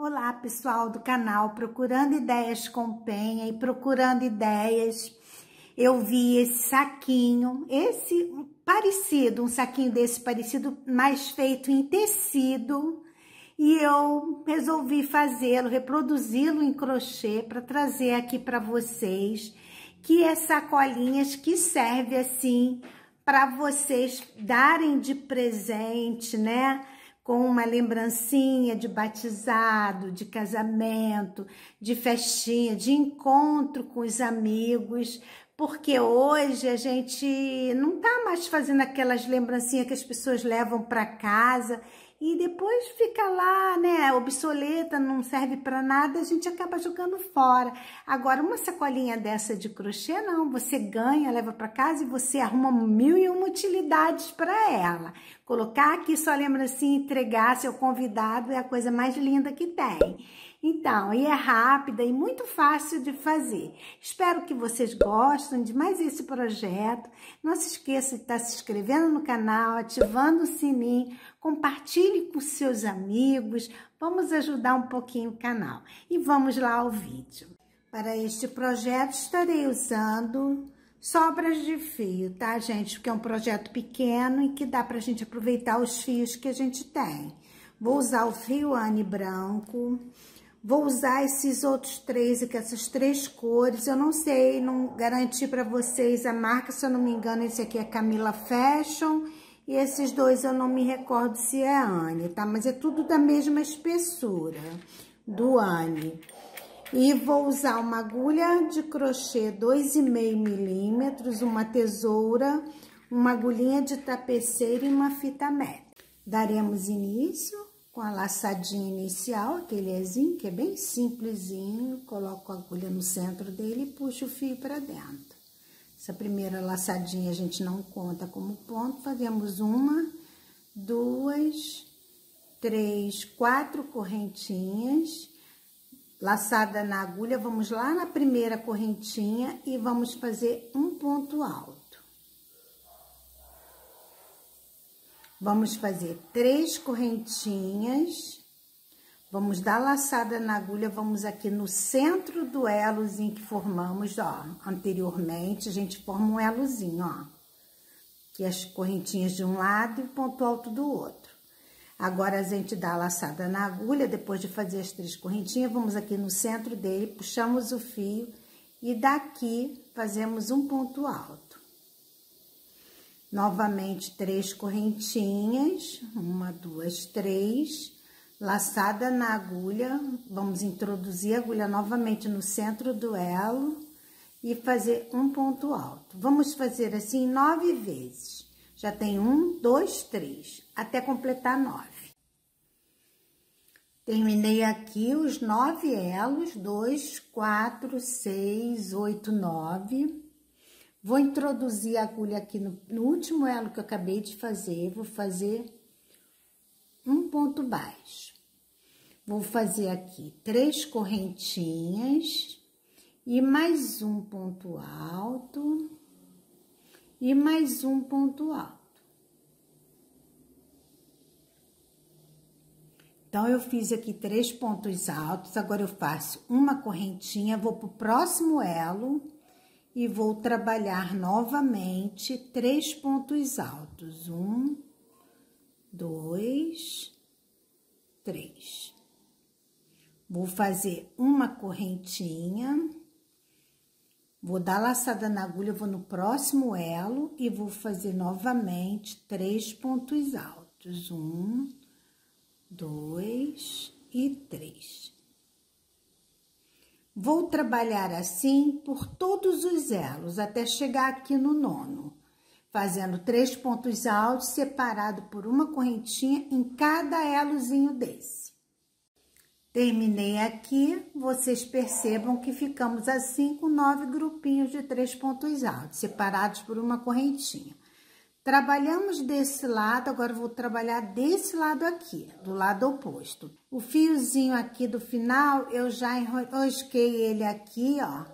Olá, pessoal do canal Procurando Ideias com Penha e Procurando Ideias. Eu vi esse saquinho, esse parecido, um saquinho desse parecido, mas feito em tecido. E eu resolvi fazê-lo, reproduzi-lo em crochê para trazer aqui para vocês, que é sacolinhas que serve assim para vocês darem de presente, né? com uma lembrancinha de batizado, de casamento, de festinha, de encontro com os amigos, porque hoje a gente não está mais fazendo aquelas lembrancinhas que as pessoas levam para casa e depois fica lá, né, obsoleta, não serve para nada, a gente acaba jogando fora. Agora, uma sacolinha dessa de crochê, não, você ganha, leva para casa e você arruma mil e uma utilidades para ela. Colocar aqui só lembra assim, entregar seu convidado é a coisa mais linda que tem. Então, e é rápida e muito fácil de fazer. Espero que vocês gostem de mais esse projeto. Não se esqueça de estar tá se inscrevendo no canal, ativando o sininho compartilhe com seus amigos, vamos ajudar um pouquinho o canal. E vamos lá ao vídeo. Para este projeto estarei usando sobras de fio, tá, gente? Porque é um projeto pequeno e que dá pra gente aproveitar os fios que a gente tem. Vou usar o fio Anne branco, vou usar esses outros três aqui, essas três cores. Eu não sei, não garanti pra vocês a marca, se eu não me engano, esse aqui é Camila Fashion e esses dois eu não me recordo se é Anne, tá? Mas é tudo da mesma espessura do Anne. E vou usar uma agulha de crochê 2,5 milímetros, uma tesoura, uma agulhinha de tapeceiro e uma fita métrica. Daremos início com a laçadinha inicial, aquele ezinho que é bem simplesinho, coloco a agulha no centro dele e puxo o fio para dentro. Essa primeira laçadinha a gente não conta como ponto, fazemos uma, duas, três, quatro correntinhas. Laçada na agulha, vamos lá na primeira correntinha e vamos fazer um ponto alto. Vamos fazer três correntinhas Vamos dar laçada na agulha, vamos aqui no centro do elozinho que formamos, ó. Anteriormente, a gente forma um elozinho, ó. Que as correntinhas de um lado e o ponto alto do outro. Agora, a gente dá a laçada na agulha, depois de fazer as três correntinhas, vamos aqui no centro dele, puxamos o fio e daqui fazemos um ponto alto. Novamente, três correntinhas, uma, duas, três Laçada na agulha, vamos introduzir a agulha novamente no centro do elo e fazer um ponto alto. Vamos fazer assim nove vezes. Já tem um, dois, três, até completar nove. Terminei aqui os nove elos, dois, quatro, seis, oito, nove. Vou introduzir a agulha aqui no, no último elo que eu acabei de fazer, vou fazer um ponto baixo. Vou fazer aqui três correntinhas e mais um ponto alto e mais um ponto alto. Então, eu fiz aqui três pontos altos, agora eu faço uma correntinha, vou pro próximo elo e vou trabalhar novamente três pontos altos. Um, dois, três. Vou fazer uma correntinha, vou dar laçada na agulha, vou no próximo elo e vou fazer novamente três pontos altos. Um, dois e três. Vou trabalhar assim por todos os elos até chegar aqui no nono, fazendo três pontos altos separado por uma correntinha em cada elozinho desse. Terminei aqui, vocês percebam que ficamos assim com nove grupinhos de três pontos altos, separados por uma correntinha. Trabalhamos desse lado, agora vou trabalhar desse lado aqui, do lado oposto. O fiozinho aqui do final, eu já enrosquei ele aqui, ó,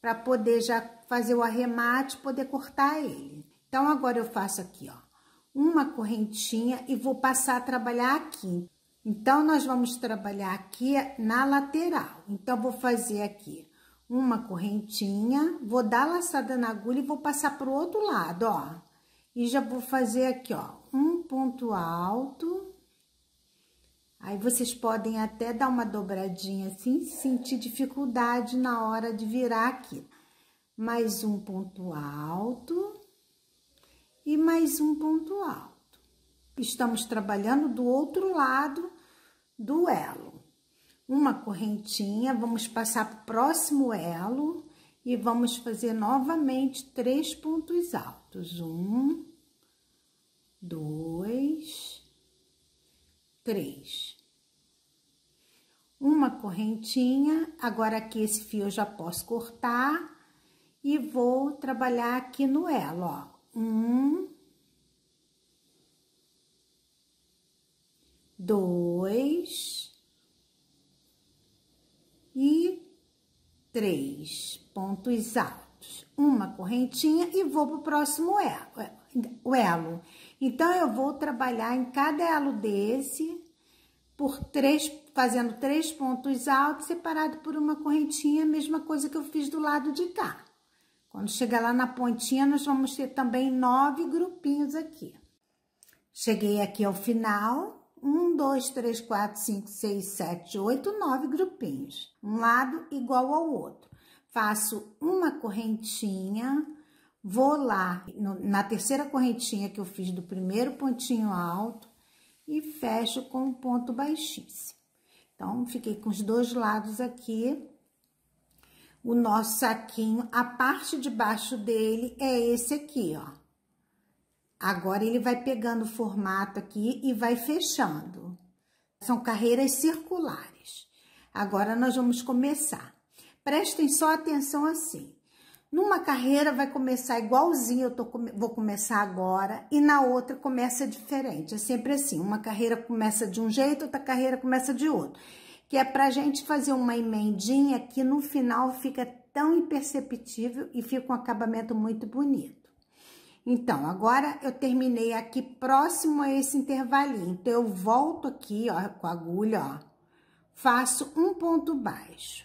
para poder já fazer o arremate, poder cortar ele. Então, agora eu faço aqui, ó, uma correntinha e vou passar a trabalhar aqui. Então, nós vamos trabalhar aqui na lateral. Então, vou fazer aqui uma correntinha, vou dar laçada na agulha e vou passar pro outro lado, ó. E já vou fazer aqui, ó, um ponto alto. Aí, vocês podem até dar uma dobradinha assim, sentir dificuldade na hora de virar aqui. Mais um ponto alto e mais um ponto alto. Estamos trabalhando do outro lado do elo. Uma correntinha, vamos passar para o próximo elo e vamos fazer novamente três pontos altos. Um, dois, três. Uma correntinha, agora aqui esse fio eu já posso cortar e vou trabalhar aqui no elo, ó. Um, dois e três pontos altos, uma correntinha e vou para o próximo elo. Então, eu vou trabalhar em cada elo desse por três, fazendo três pontos altos separado por uma correntinha, mesma coisa que eu fiz do lado de cá. Quando chegar lá na pontinha, nós vamos ter também nove grupinhos aqui. Cheguei aqui ao final, 1, 2, 3, 4, 5, 6, 7, 8, 9 grupinhos. Um lado igual ao outro. Faço uma correntinha, vou lá na terceira correntinha que eu fiz do primeiro pontinho alto e fecho com um ponto baixíssimo. Então, fiquei com os dois lados aqui. O nosso saquinho, a parte de baixo dele é esse aqui, ó. Agora ele vai pegando o formato aqui e vai fechando. São carreiras circulares. Agora nós vamos começar. Prestem só atenção assim. Numa carreira vai começar igualzinho, eu tô, vou começar agora, e na outra começa diferente. É sempre assim, uma carreira começa de um jeito, outra carreira começa de outro. Que é pra gente fazer uma emendinha que no final fica tão imperceptível e fica um acabamento muito bonito. Então, agora eu terminei aqui próximo a esse intervalinho. Então, eu volto aqui, ó, com a agulha, ó. Faço um ponto baixo.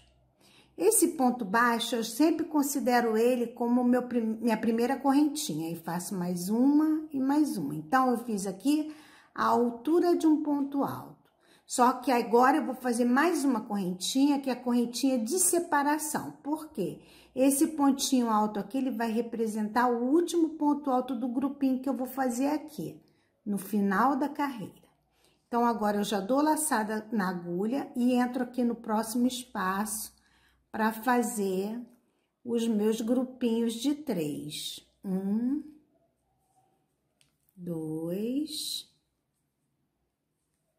Esse ponto baixo, eu sempre considero ele como meu, minha primeira correntinha. E faço mais uma e mais uma. Então, eu fiz aqui a altura de um ponto alto. Só que agora eu vou fazer mais uma correntinha, que é a correntinha de separação. Por quê? Porque esse pontinho alto aqui, ele vai representar o último ponto alto do grupinho que eu vou fazer aqui, no final da carreira. Então, agora eu já dou laçada na agulha e entro aqui no próximo espaço para fazer os meus grupinhos de três. Um, dois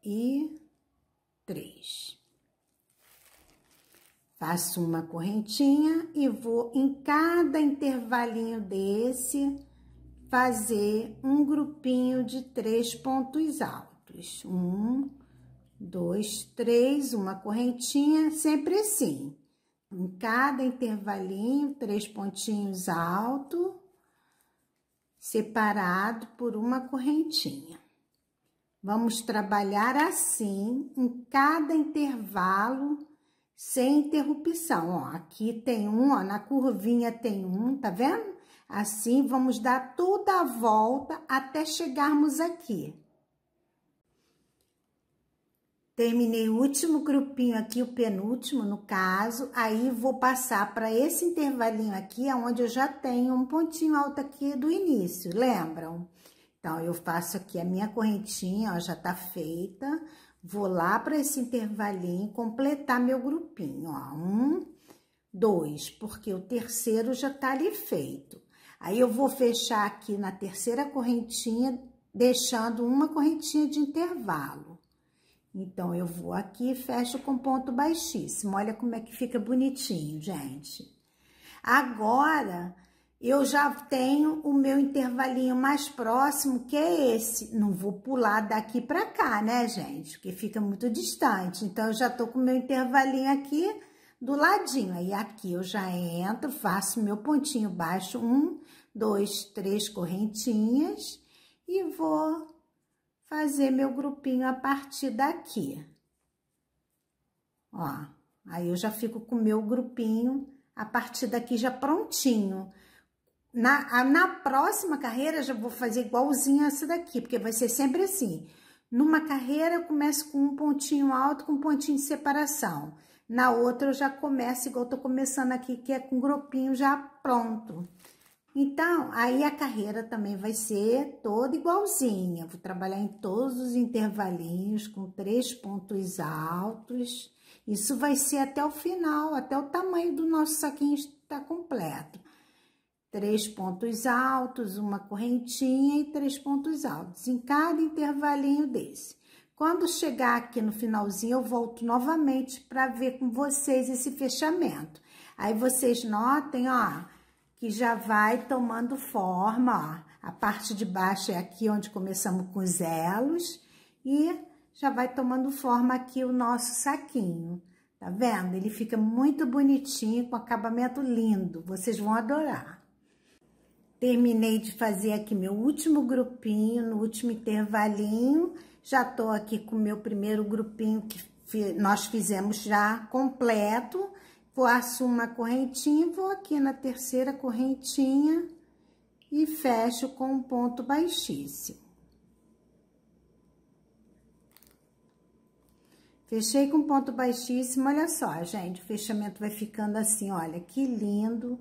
e três. Faço uma correntinha e vou em cada intervalinho desse fazer um grupinho de três pontos altos. Um, dois, três, uma correntinha, sempre assim. Em cada intervalinho, três pontinhos altos, separado por uma correntinha. Vamos trabalhar assim em cada intervalo sem interrupção. Ó, aqui tem um, ó, na curvinha tem um, tá vendo? Assim, vamos dar toda a volta até chegarmos aqui. Terminei o último grupinho aqui, o penúltimo no caso, aí vou passar para esse intervalinho aqui, onde eu já tenho um pontinho alto aqui do início, lembram? Então, eu faço aqui a minha correntinha, ó, já tá feita, Vou lá para esse intervalinho completar meu grupinho, ó. Um, dois, porque o terceiro já tá ali feito. Aí eu vou fechar aqui na terceira correntinha, deixando uma correntinha de intervalo. Então, eu vou aqui e fecho com ponto baixíssimo. Olha como é que fica bonitinho, gente. Agora, eu já tenho o meu intervalinho mais próximo, que é esse. Não vou pular daqui para cá, né, gente? Porque fica muito distante. Então, eu já tô com o meu intervalinho aqui do ladinho. Aí, aqui eu já entro, faço meu pontinho baixo. Um, dois, três correntinhas. E vou fazer meu grupinho a partir daqui. Ó, aí eu já fico com o meu grupinho a partir daqui já prontinho. Na, na próxima carreira, já vou fazer igualzinho essa daqui, porque vai ser sempre assim. Numa carreira, eu começo com um pontinho alto, com um pontinho de separação. Na outra, eu já começo igual eu tô começando aqui, que é com um grupinho já pronto. Então, aí a carreira também vai ser toda igualzinha. Vou trabalhar em todos os intervalinhos, com três pontos altos. Isso vai ser até o final, até o tamanho do nosso saquinho estar completo três pontos altos, uma correntinha e três pontos altos em cada intervalinho desse. Quando chegar aqui no finalzinho, eu volto novamente para ver com vocês esse fechamento. Aí vocês notem, ó, que já vai tomando forma, ó. A parte de baixo é aqui onde começamos com os elos e já vai tomando forma aqui o nosso saquinho. Tá vendo? Ele fica muito bonitinho, com acabamento lindo. Vocês vão adorar. Terminei de fazer aqui meu último grupinho, no último intervalinho. Já tô aqui com o meu primeiro grupinho que nós fizemos já completo. Faço uma correntinha, vou aqui na terceira correntinha e fecho com um ponto baixíssimo. Fechei com ponto baixíssimo, olha só, gente, o fechamento vai ficando assim, olha, que lindo. Que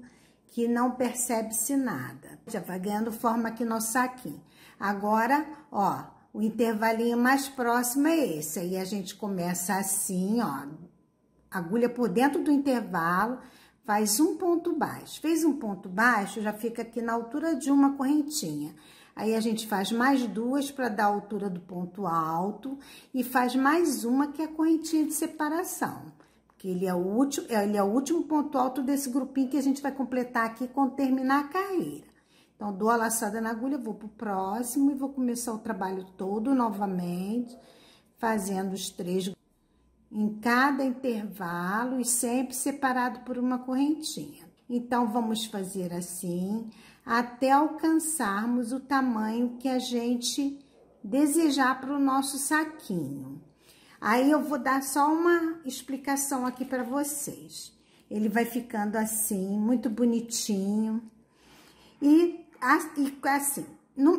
lindo que não percebe-se nada. Já vai ganhando forma aqui no saquinho. Agora, ó, o intervalinho mais próximo é esse. Aí a gente começa assim, ó, agulha por dentro do intervalo, faz um ponto baixo. Fez um ponto baixo, já fica aqui na altura de uma correntinha. Aí a gente faz mais duas para dar a altura do ponto alto e faz mais uma que é a correntinha de separação que ele é o último, ele é o último ponto alto desse grupinho que a gente vai completar aqui quando terminar a carreira. Então, dou a laçada na agulha, vou pro próximo e vou começar o trabalho todo novamente, fazendo os três em cada intervalo e sempre separado por uma correntinha. Então, vamos fazer assim até alcançarmos o tamanho que a gente desejar para o nosso saquinho. Aí eu vou dar só uma explicação aqui para vocês. Ele vai ficando assim, muito bonitinho. E, assim,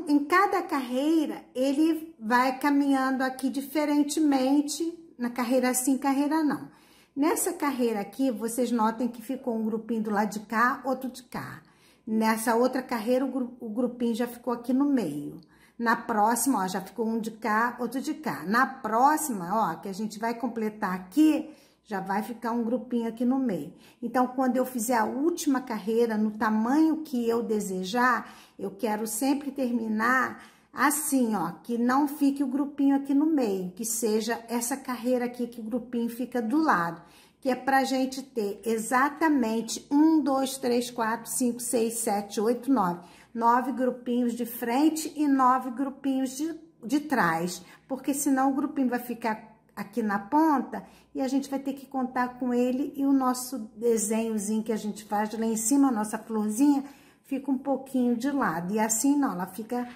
em cada carreira, ele vai caminhando aqui diferentemente, na carreira sim, carreira não. Nessa carreira aqui, vocês notem que ficou um grupinho do lado de cá, outro de cá. Nessa outra carreira, o grupinho já ficou aqui no meio. Na próxima, ó, já ficou um de cá, outro de cá. Na próxima, ó, que a gente vai completar aqui, já vai ficar um grupinho aqui no meio. Então, quando eu fizer a última carreira no tamanho que eu desejar, eu quero sempre terminar assim, ó, que não fique o grupinho aqui no meio, que seja essa carreira aqui que o grupinho fica do lado, que é pra gente ter exatamente um, dois, três, quatro, cinco, seis, sete, oito, nove nove grupinhos de frente e nove grupinhos de, de trás, porque senão o grupinho vai ficar aqui na ponta e a gente vai ter que contar com ele e o nosso desenhozinho que a gente faz lá em cima, a nossa florzinha, fica um pouquinho de lado. E assim não, ela fica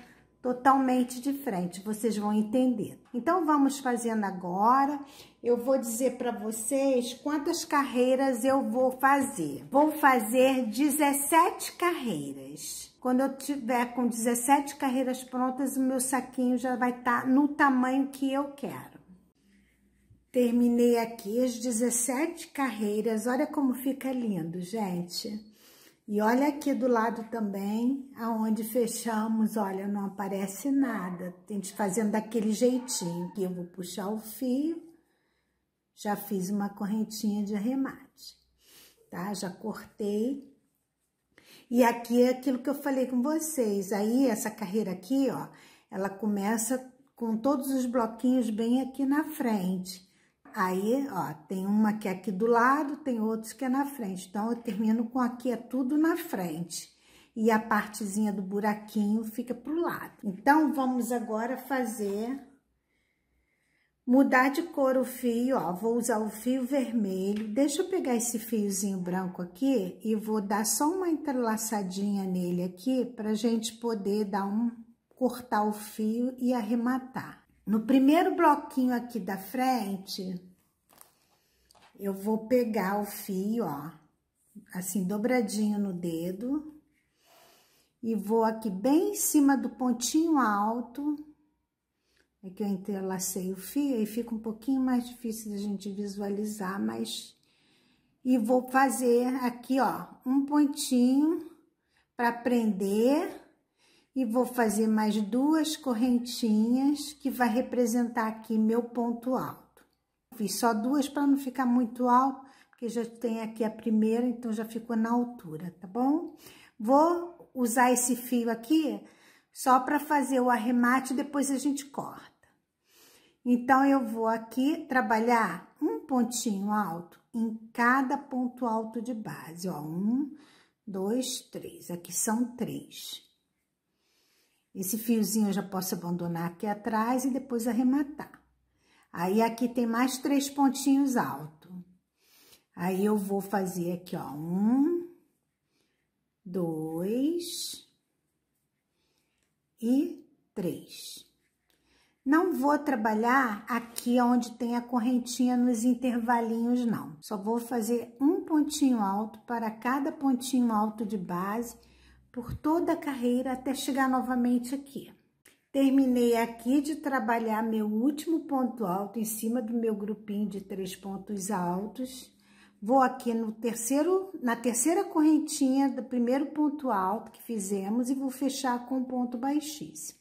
totalmente de frente, vocês vão entender. Então, vamos fazendo agora. Eu vou dizer para vocês quantas carreiras eu vou fazer. Vou fazer 17 carreiras. Quando eu tiver com 17 carreiras prontas, o meu saquinho já vai estar tá no tamanho que eu quero. Terminei aqui as 17 carreiras. Olha como fica lindo, gente. E olha aqui do lado também, aonde fechamos, olha, não aparece nada. Tem que fazendo daquele jeitinho que eu vou puxar o fio. Já fiz uma correntinha de arremate, tá? Já cortei. E aqui é aquilo que eu falei com vocês. Aí, essa carreira aqui, ó, ela começa com todos os bloquinhos bem aqui na frente. Aí, ó, tem uma que é aqui do lado, tem outros que é na frente. Então, eu termino com aqui, é tudo na frente. E a partezinha do buraquinho fica pro lado. Então, vamos agora fazer... Mudar de cor o fio, ó, vou usar o fio vermelho. Deixa eu pegar esse fiozinho branco aqui e vou dar só uma entrelaçadinha nele aqui pra gente poder dar um... cortar o fio e arrematar. No primeiro bloquinho aqui da frente, eu vou pegar o fio, ó, assim, dobradinho no dedo. E vou aqui bem em cima do pontinho alto. É que eu entrelacei o fio e fica um pouquinho mais difícil da gente visualizar, mas... E vou fazer aqui, ó, um pontinho para prender e vou fazer mais duas correntinhas que vai representar aqui meu ponto alto. Fiz só duas para não ficar muito alto, porque já tem aqui a primeira, então já ficou na altura, tá bom? Vou usar esse fio aqui só para fazer o arremate, depois a gente corta. Então, eu vou aqui trabalhar um pontinho alto em cada ponto alto de base, ó. Um, dois, três. Aqui são três. Esse fiozinho eu já posso abandonar aqui atrás e depois arrematar. Aí, aqui tem mais três pontinhos altos. Aí, eu vou fazer aqui, ó, um, dois e três. Não vou trabalhar aqui onde tem a correntinha nos intervalinhos, não. Só vou fazer um pontinho alto para cada pontinho alto de base por toda a carreira até chegar novamente aqui. Terminei aqui de trabalhar meu último ponto alto em cima do meu grupinho de três pontos altos. Vou aqui no terceiro, na terceira correntinha do primeiro ponto alto que fizemos e vou fechar com um ponto baixíssimo.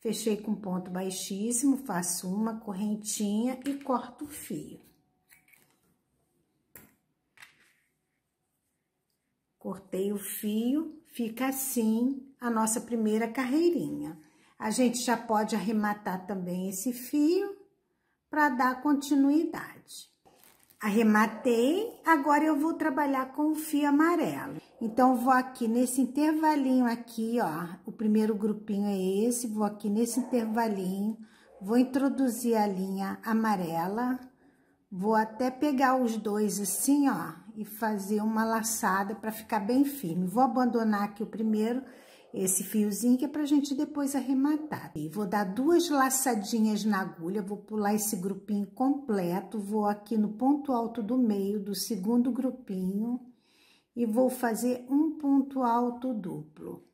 Fechei com ponto baixíssimo, faço uma correntinha e corto o fio. Cortei o fio, Fica assim a nossa primeira carreirinha. A gente já pode arrematar também esse fio para dar continuidade. Arrematei, agora eu vou trabalhar com o fio amarelo. Então, vou aqui nesse intervalinho aqui, ó, o primeiro grupinho é esse, vou aqui nesse intervalinho, vou introduzir a linha amarela, vou até pegar os dois assim, ó, e fazer uma laçada para ficar bem firme. Vou abandonar aqui o primeiro, esse fiozinho, que é a gente depois arrematar. E vou dar duas laçadinhas na agulha, vou pular esse grupinho completo, vou aqui no ponto alto do meio do segundo grupinho e vou fazer um ponto alto duplo.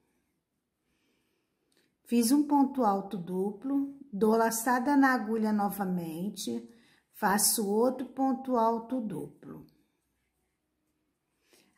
Fiz um ponto alto duplo, dou laçada na agulha novamente, faço outro ponto alto duplo.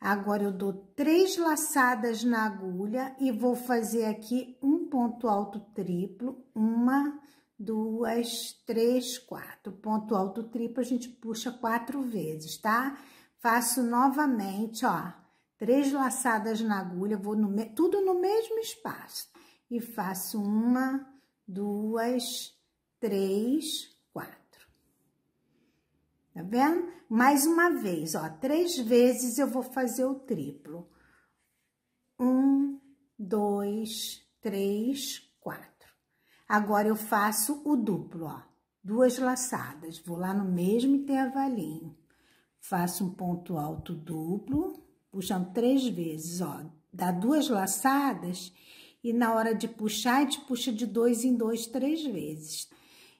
Agora eu dou três laçadas na agulha e vou fazer aqui um ponto alto triplo, uma, duas, três, quatro. Ponto alto triplo a gente puxa quatro vezes, tá? Faço novamente, ó, três laçadas na agulha, vou no me... tudo no mesmo espaço. E faço uma, duas, três, Tá vendo? Mais uma vez, ó, três vezes eu vou fazer o triplo. Um, dois, três, quatro. Agora eu faço o duplo, ó. Duas laçadas. Vou lá no mesmo intervalinho. Faço um ponto alto duplo, puxando três vezes, ó. Dá duas laçadas e na hora de puxar, a gente puxa de dois em dois, três vezes.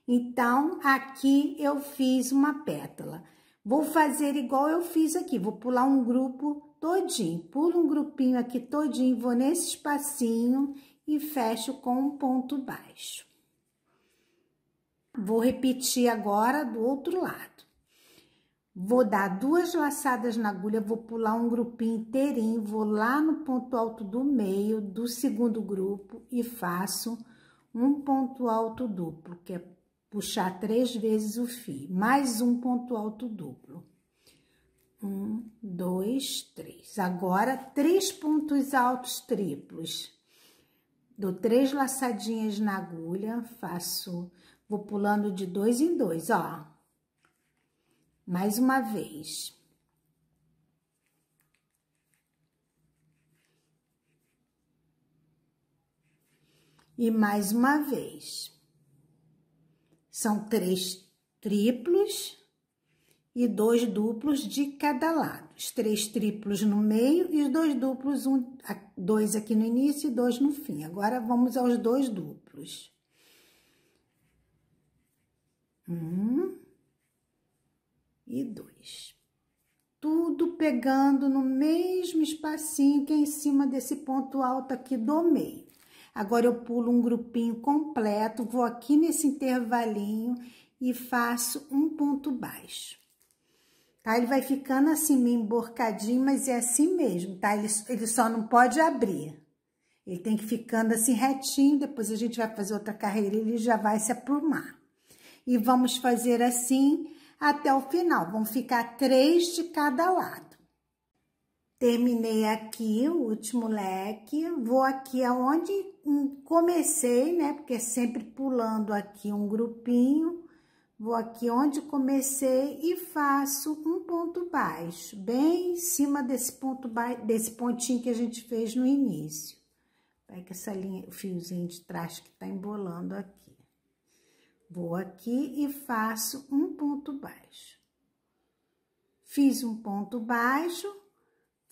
Então, aqui eu fiz uma pétala. Vou fazer igual eu fiz aqui, vou pular um grupo todinho. Pulo um grupinho aqui todinho, vou nesse espacinho e fecho com um ponto baixo. Vou repetir agora do outro lado. Vou dar duas laçadas na agulha, vou pular um grupinho inteirinho, vou lá no ponto alto do meio do segundo grupo e faço um ponto alto duplo, que é puxar três vezes o fio, mais um ponto alto duplo. Um, dois, três. Agora, três pontos altos triplos. Dou três laçadinhas na agulha, faço, vou pulando de dois em dois, ó. Mais uma vez. E mais uma vez. São três triplos e dois duplos de cada lado. Os três triplos no meio e os dois duplos, um, dois aqui no início e dois no fim. Agora vamos aos dois duplos. Um e dois. Tudo pegando no mesmo espacinho que é em cima desse ponto alto aqui do meio. Agora eu pulo um grupinho completo, vou aqui nesse intervalinho e faço um ponto baixo. Tá? Ele vai ficando assim, meio emborcadinho, mas é assim mesmo, tá? Ele, ele só não pode abrir. Ele tem que ficando assim retinho, depois a gente vai fazer outra carreira e ele já vai se aprumar. E vamos fazer assim até o final. Vão ficar três de cada lado. Terminei aqui o último leque, vou aqui aonde comecei, né? Porque é sempre pulando aqui um grupinho, vou aqui onde comecei e faço um ponto baixo, bem em cima desse ponto baixo, desse pontinho que a gente fez no início. Pega essa linha, o fiozinho de trás que tá embolando aqui. Vou aqui e faço um ponto baixo. Fiz um ponto baixo,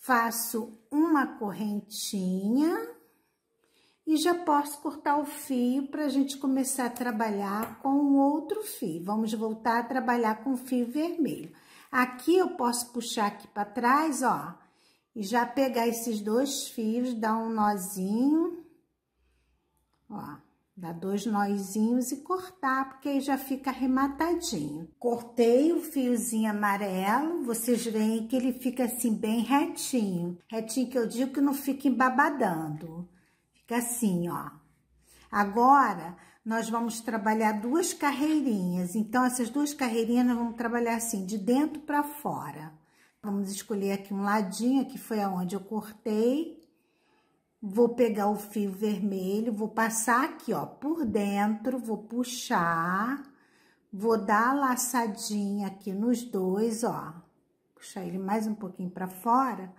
faço uma correntinha e já posso cortar o fio para a gente começar a trabalhar com o outro fio. Vamos voltar a trabalhar com o fio vermelho. Aqui eu posso puxar aqui para trás, ó, e já pegar esses dois fios, dar um nozinho, ó. Dá dois nozinhos e cortar, porque aí já fica arrematadinho. Cortei o fiozinho amarelo, vocês veem que ele fica assim bem retinho. Retinho que eu digo que não fica embabadando. Fica assim, ó. Agora, nós vamos trabalhar duas carreirinhas. Então, essas duas carreirinhas nós vamos trabalhar assim, de dentro para fora. Vamos escolher aqui um ladinho, que foi aonde eu cortei. Vou pegar o fio vermelho, vou passar aqui, ó, por dentro, vou puxar, vou dar a laçadinha aqui nos dois, ó. Puxar ele mais um pouquinho para fora.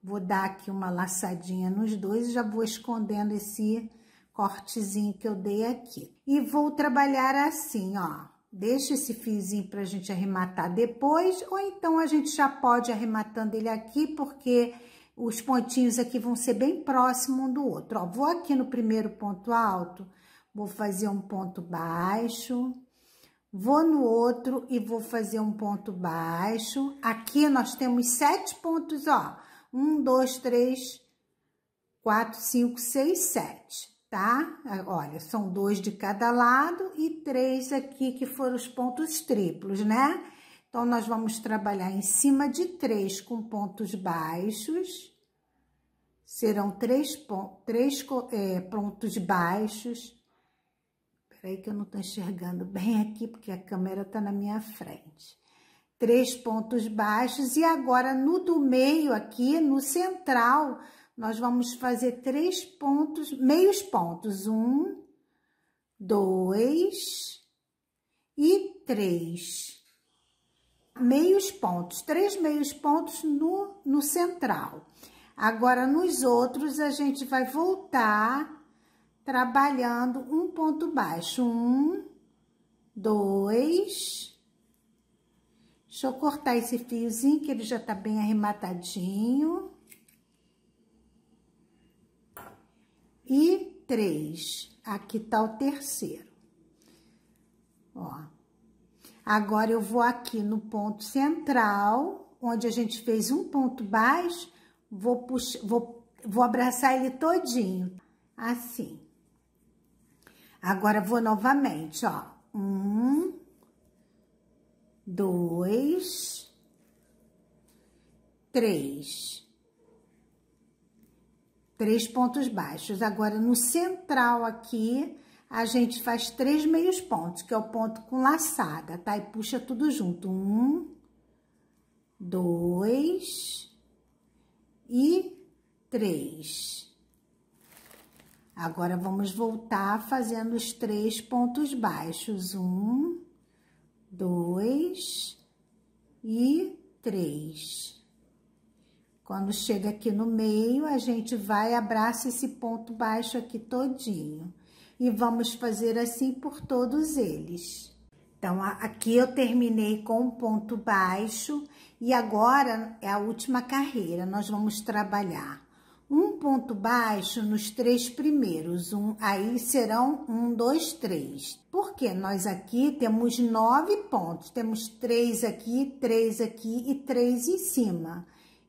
Vou dar aqui uma laçadinha nos dois e já vou escondendo esse cortezinho que eu dei aqui. E vou trabalhar assim, ó. Deixa esse fiozinho pra gente arrematar depois, ou então a gente já pode arrematando ele aqui, porque os pontinhos aqui vão ser bem próximos um do outro. Ó, vou aqui no primeiro ponto alto, vou fazer um ponto baixo, vou no outro e vou fazer um ponto baixo. Aqui nós temos sete pontos, ó. Um, dois, três, quatro, cinco, seis, sete, tá? Olha, são dois de cada lado e três aqui que foram os pontos triplos, né? Então, nós vamos trabalhar em cima de três com pontos baixos. Serão três, três é, pontos baixos. Peraí que eu não estou enxergando bem aqui, porque a câmera está na minha frente. Três pontos baixos. E agora, no do meio aqui, no central, nós vamos fazer três pontos, meios pontos. Um, dois e três meios pontos, três meios pontos no, no central. Agora, nos outros, a gente vai voltar trabalhando um ponto baixo. Um, dois... Deixa eu cortar esse fiozinho, que ele já tá bem arrematadinho. E três. Aqui tá o terceiro. Ó. Agora eu vou aqui no ponto central, onde a gente fez um ponto baixo, vou, puxar, vou, vou abraçar ele todinho, assim. Agora vou novamente, ó. Um, dois, três. Três pontos baixos. Agora, no central aqui, a gente faz três meios pontos, que é o ponto com laçada, tá? E puxa tudo junto. Um, dois e três. Agora, vamos voltar fazendo os três pontos baixos. Um, dois e três. Quando chega aqui no meio, a gente vai e abraça esse ponto baixo aqui todinho e vamos fazer assim por todos eles. Então, aqui eu terminei com um ponto baixo e agora é a última carreira. Nós vamos trabalhar um ponto baixo nos três primeiros, um, aí serão um, dois, três. Porque nós aqui temos nove pontos, temos três aqui, três aqui e três em cima.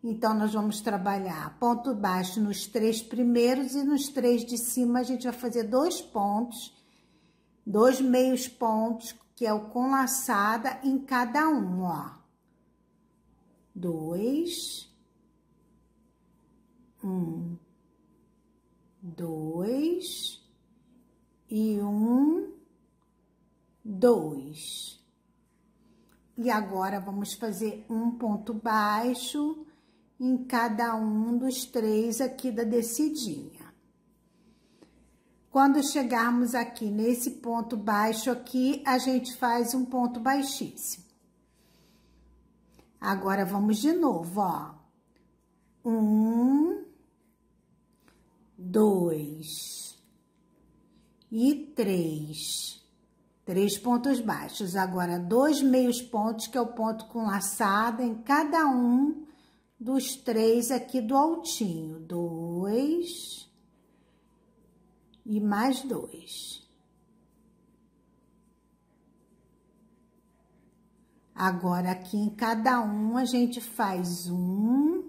Então, nós vamos trabalhar ponto baixo nos três primeiros e nos três de cima a gente vai fazer dois pontos, dois meios pontos, que é o com laçada em cada um, ó. Dois. Um. Dois. E um. Dois. E agora, vamos fazer um ponto baixo em cada um dos três aqui da descidinha. Quando chegarmos aqui nesse ponto baixo aqui, a gente faz um ponto baixíssimo. Agora, vamos de novo, ó. Um, dois e três. Três pontos baixos. Agora, dois meios pontos, que é o ponto com laçada em cada um dos três aqui do altinho. Dois e mais dois. Agora, aqui em cada um, a gente faz um,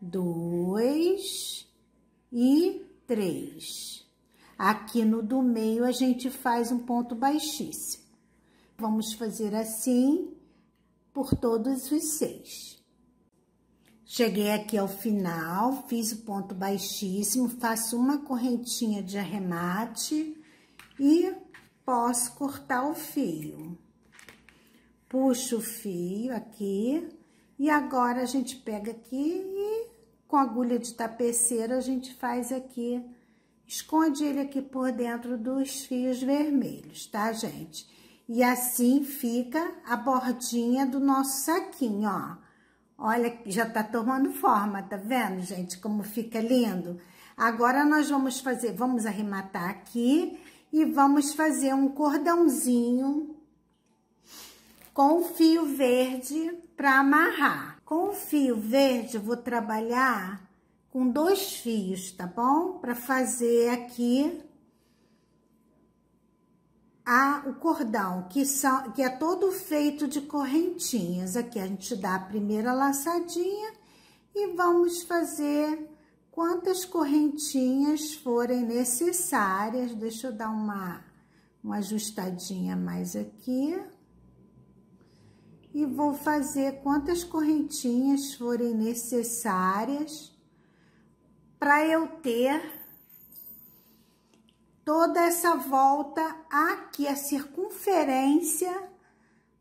dois e três. Aqui no do meio, a gente faz um ponto baixíssimo. Vamos fazer assim por todos os seis. Cheguei aqui ao final, fiz o ponto baixíssimo, faço uma correntinha de arremate e posso cortar o fio. Puxo o fio aqui e agora a gente pega aqui e com agulha de tapeceira a gente faz aqui, esconde ele aqui por dentro dos fios vermelhos, tá, gente? E assim fica a bordinha do nosso saquinho, ó. Olha, já tá tomando forma, tá vendo, gente? Como fica lindo. Agora nós vamos fazer, vamos arrematar aqui e vamos fazer um cordãozinho com o fio verde para amarrar. Com o fio verde, eu vou trabalhar com dois fios, tá bom? Para fazer aqui a o cordão, que, são, que é todo feito de correntinhas. Aqui a gente dá a primeira laçadinha e vamos fazer quantas correntinhas forem necessárias. Deixa eu dar uma, uma ajustadinha mais aqui. E vou fazer quantas correntinhas forem necessárias para eu ter toda essa volta aqui, a circunferência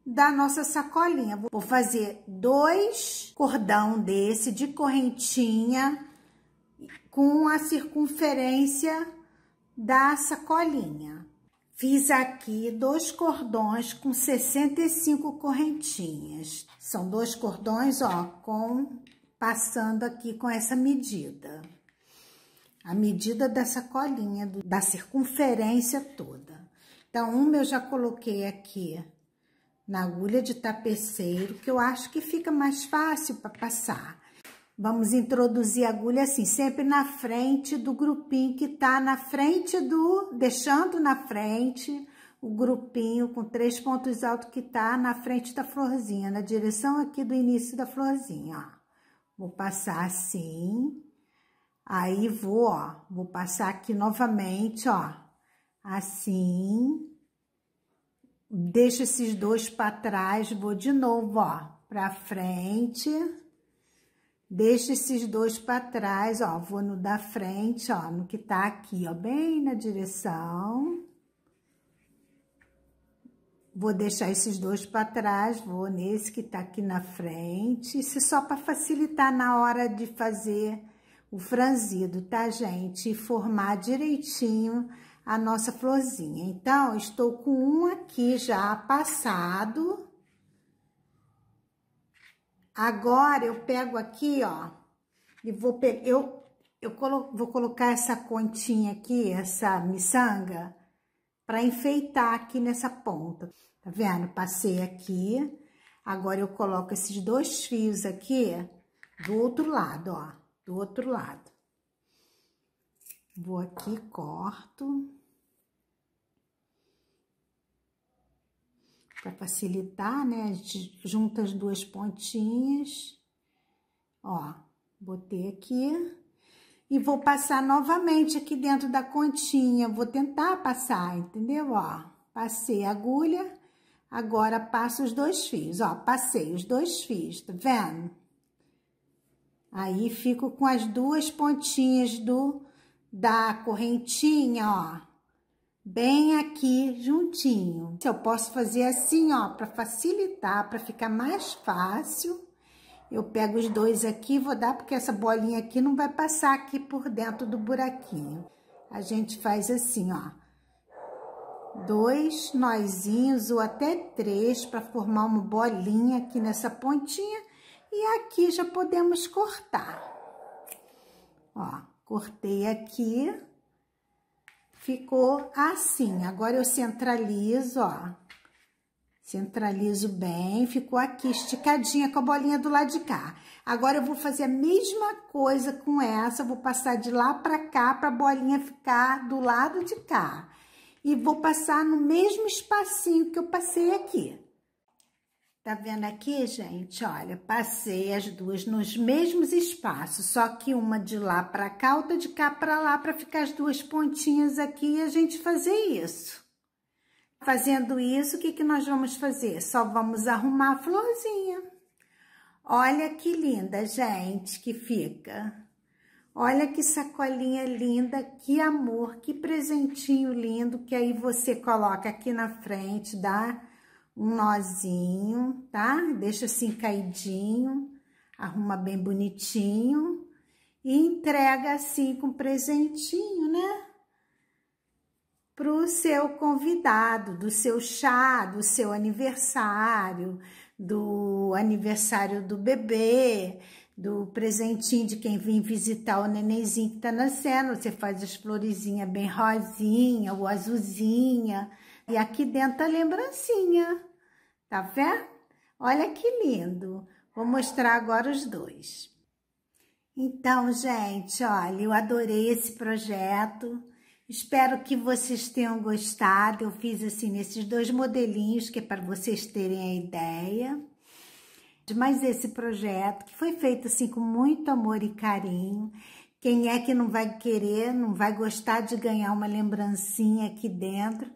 da nossa sacolinha. Vou fazer dois cordão desse de correntinha com a circunferência da sacolinha. Fiz aqui dois cordões com 65 correntinhas. São dois cordões, ó, com passando aqui com essa medida a medida dessa colinha, da circunferência toda. Então, uma eu já coloquei aqui na agulha de tapeceiro, que eu acho que fica mais fácil para passar. Vamos introduzir a agulha assim, sempre na frente do grupinho que tá na frente do... Deixando na frente o grupinho com três pontos altos que tá na frente da florzinha, na direção aqui do início da florzinha, ó. Vou passar assim. Aí vou, ó, vou passar aqui novamente, ó, assim. Deixo esses dois para trás, vou de novo, ó, para frente. Deixo esses dois para trás, ó, vou no da frente, ó, no que tá aqui, ó, bem na direção. Vou deixar esses dois para trás, vou nesse que tá aqui na frente. Isso é só para facilitar na hora de fazer o franzido, tá, gente? E formar direitinho a nossa florzinha. Então, estou com um aqui já passado. Agora, eu pego aqui, ó, e vou pegar... Eu, eu colo, vou colocar essa continha aqui, essa miçanga, para enfeitar aqui nessa ponta. Tá vendo? Passei aqui. Agora, eu coloco esses dois fios aqui do outro lado, ó do outro lado. Vou aqui, corto. Para facilitar, né? A gente junta as duas pontinhas. Ó, botei aqui. E vou passar novamente aqui dentro da continha. Vou tentar passar, entendeu? Ó, passei a agulha. Agora passo os dois fios. Ó, passei os dois fios, tá vendo? Aí fico com as duas pontinhas do da correntinha, ó, bem aqui juntinho. Eu posso fazer assim, ó, para facilitar, para ficar mais fácil. Eu pego os dois aqui, vou dar porque essa bolinha aqui não vai passar aqui por dentro do buraquinho. A gente faz assim, ó dois nozinhos ou até três para formar uma bolinha aqui nessa pontinha e aqui já podemos cortar. Ó, cortei aqui. Ficou assim. Agora eu centralizo, ó. Centralizo bem, ficou aqui esticadinha com a bolinha do lado de cá. Agora eu vou fazer a mesma coisa com essa, vou passar de lá para cá para a bolinha ficar do lado de cá. E vou passar no mesmo espacinho que eu passei aqui. Tá vendo aqui, gente? Olha, passei as duas nos mesmos espaços, só que uma de lá para cá, outra de cá para lá, para ficar as duas pontinhas aqui e a gente fazer isso. Fazendo isso, o que, que nós vamos fazer? Só vamos arrumar a florzinha. Olha que linda, gente, que fica. Olha que sacolinha linda, que amor, que presentinho lindo, que aí você coloca aqui na frente, dá um nozinho, tá? Deixa assim caidinho, arruma bem bonitinho e entrega assim com presentinho, né? Pro seu convidado, do seu chá, do seu aniversário, do aniversário do bebê, do presentinho de quem vem visitar o nenenzinho que tá nascendo. Você faz as florezinhas bem rosinha ou azulzinha e aqui dentro tá a lembrancinha, tá vendo? Olha que lindo! Vou mostrar agora os dois. Então, gente, olha, eu adorei esse projeto. Espero que vocês tenham gostado. Eu fiz assim nesses dois modelinhos, que é para vocês terem a ideia. Mas esse projeto, que foi feito assim com muito amor e carinho, quem é que não vai querer, não vai gostar de ganhar uma lembrancinha aqui dentro?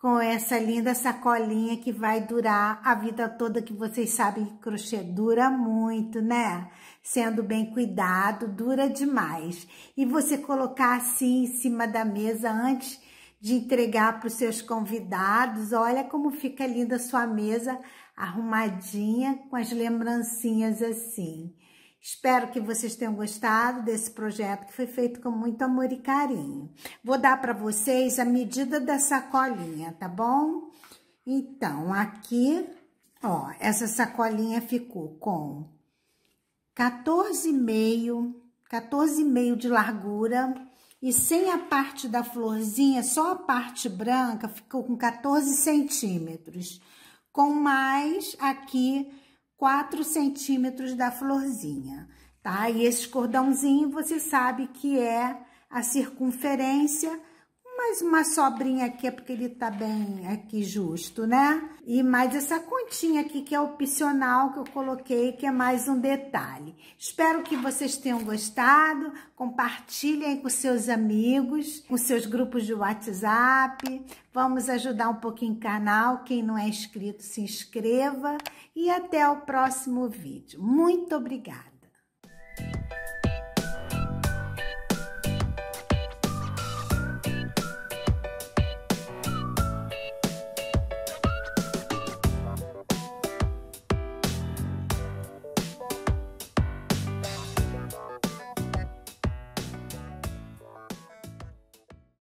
com essa linda sacolinha que vai durar a vida toda, que vocês sabem que crochê dura muito, né? Sendo bem cuidado, dura demais. E você colocar assim em cima da mesa antes de entregar para os seus convidados, olha como fica linda a sua mesa arrumadinha com as lembrancinhas assim. Espero que vocês tenham gostado desse projeto que foi feito com muito amor e carinho. Vou dar para vocês a medida da sacolinha, tá bom? Então, aqui, ó, essa sacolinha ficou com 14,5, 14,5 de largura e sem a parte da florzinha, só a parte branca ficou com 14 centímetros, com mais aqui 4 centímetros da florzinha, tá? E esse cordãozinho, você sabe que é a circunferência mais uma sobrinha aqui é porque ele tá bem aqui justo, né? E mais essa continha aqui que é opcional que eu coloquei, que é mais um detalhe. Espero que vocês tenham gostado. Compartilhem com seus amigos, com seus grupos de WhatsApp. Vamos ajudar um pouquinho o canal. Quem não é inscrito, se inscreva. E até o próximo vídeo. Muito obrigada!